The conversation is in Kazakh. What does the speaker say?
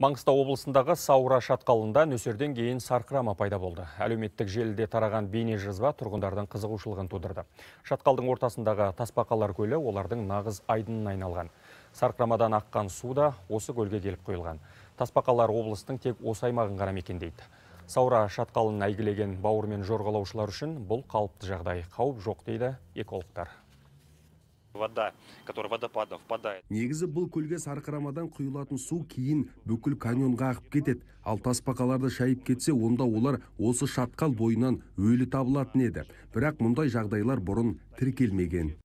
Маңғыстау облысындағы Саура шатқалында нөсерден кейін сарқырама пайда болды. Әлеуметтік желіде тараған бейне жазба тұрғындардың қызығушылығын тудырды. Шатқалдың ортасындағы таспақалар көлі олардың нағыз айдынын айналған. Сарқырамадан аққан су да осы көлге келіп қойылған. Таспақалар облыстың тек осы аймағын ғана мекендейді. Саура шатқалын әйгілеген бауырмен жорғалаушылар үшін бұл қалыпты жағдай қауіп жоқ дейді экологтар вода которая водопадом впадает негізі бұл көлге сарқырамадан құйылатын су кейін бүкіл каньонға ағып кетеді ал тасбақаларды шайып кетсе онда олар осы шатқал бойынан өлі табылатын еді бірақ мұндай жағдайлар бұрын тіркелмеген